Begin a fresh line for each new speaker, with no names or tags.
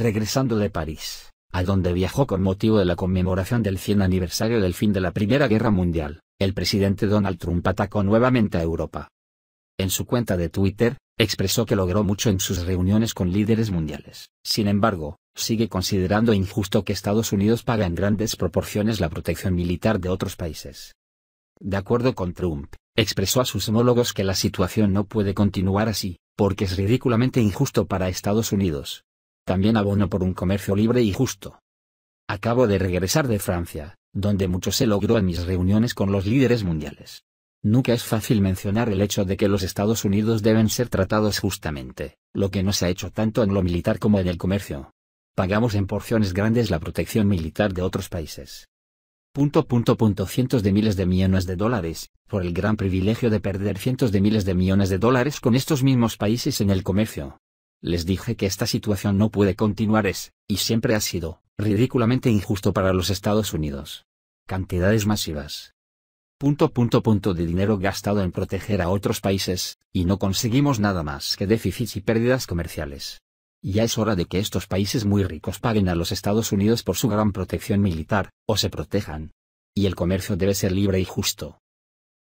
regresando de París, a donde viajó con motivo de la conmemoración del 100 aniversario del fin de la Primera Guerra Mundial, el presidente Donald Trump atacó nuevamente a Europa. En su cuenta de Twitter, expresó que logró mucho en sus reuniones con líderes mundiales. Sin embargo, sigue considerando injusto que Estados Unidos pague en grandes proporciones la protección militar de otros países. De acuerdo con Trump, expresó a sus homólogos que la situación no puede continuar así, porque es ridículamente injusto para Estados Unidos, también abono por un comercio libre y justo. Acabo de regresar de Francia, donde mucho se logró en mis reuniones con los líderes mundiales. Nunca es fácil mencionar el hecho de que los Estados Unidos deben ser tratados justamente, lo que no se ha hecho tanto en lo militar como en el comercio. Pagamos en porciones grandes la protección militar de otros países. Punto, punto, punto, cientos de miles de millones de dólares, por el gran privilegio de perder cientos de miles de millones de dólares con estos mismos países en el comercio. Les dije que esta situación no puede continuar es, y siempre ha sido, ridículamente injusto para los Estados Unidos. Cantidades masivas. Punto punto punto de dinero gastado en proteger a otros países, y no conseguimos nada más que déficits y pérdidas comerciales. Ya es hora de que estos países muy ricos paguen a los Estados Unidos por su gran protección militar, o se protejan. Y el comercio debe ser libre y justo.